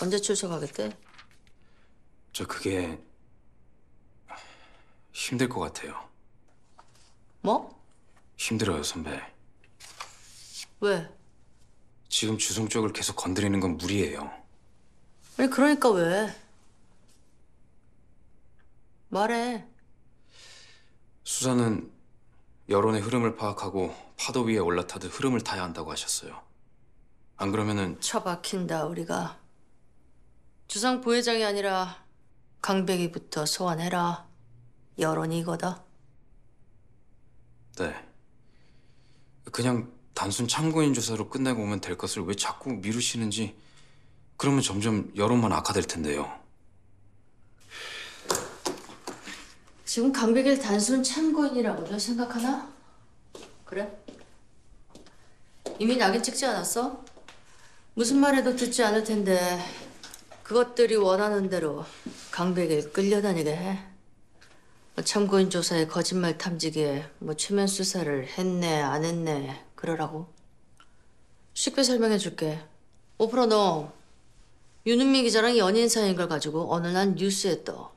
언제 출석하겠대? 저 그게 힘들 것 같아요. 뭐? 힘들어요, 선배. 왜? 지금 주성 쪽을 계속 건드리는 건 무리예요. 아니, 그러니까 왜? 말해. 수사는 여론의 흐름을 파악하고 파도 위에 올라타듯 흐름을 타야 한다고 하셨어요. 안 그러면은 처박힌다, 우리가. 주상 부회장이 아니라 강백이부터 소환해라. 여론이 이거다. 네. 그냥 단순 참고인 조사로 끝내고 오면 될 것을 왜 자꾸 미루시는지 그러면 점점 여론만 악화될 텐데요. 지금 강백이를 단순 참고인이라고도 생각하나? 그래? 이미 낙인 찍지 않았어? 무슨 말해도 듣지 않을 텐데 그것들이 원하는 대로 강백일 끌려다니게 해. 뭐 참고인 조사에 거짓말 탐지기에 뭐 최면 수사를 했네 안 했네 그러라고. 쉽게 설명해 줄게. 오프라 너 윤은미 기자랑 연인 사이인 걸 가지고 어느 날 뉴스에 떠.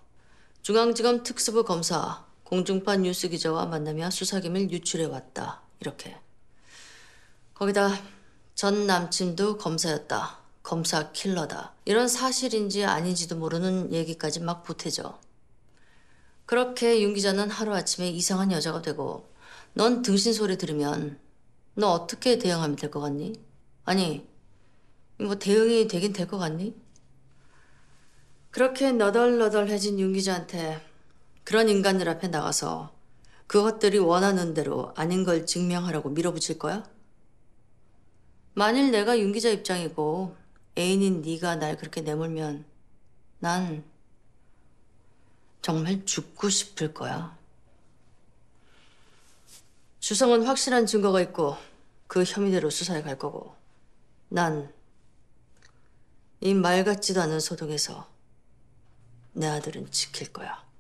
중앙지검 특수부 검사 공중파 뉴스 기자와 만나며 수사기밀 유출해 왔다. 이렇게. 거기다 전 남친도 검사였다. 검사 킬러다. 이런 사실인지 아닌지도 모르는 얘기까지 막 보태죠. 그렇게 윤 기자는 하루아침에 이상한 여자가 되고 넌 등신 소리 들으면 너 어떻게 대응하면 될 것 같니? 아니, 뭐 대응이 되긴 될 것 같니? 그렇게 너덜너덜해진 윤 기자한테 그런 인간들 앞에 나가서 그것들이 원하는 대로 아닌 걸 증명하라고 밀어붙일 거야? 만일 내가 윤 기자 입장이고 애인인 네가 날 그렇게 내몰면 난 정말 죽고 싶을 거야. 주성은 확실한 증거가 있고 그 혐의대로 수사에갈 거고 난 이 말 같지도 않은 소동에서 내 아들은 지킬 거야.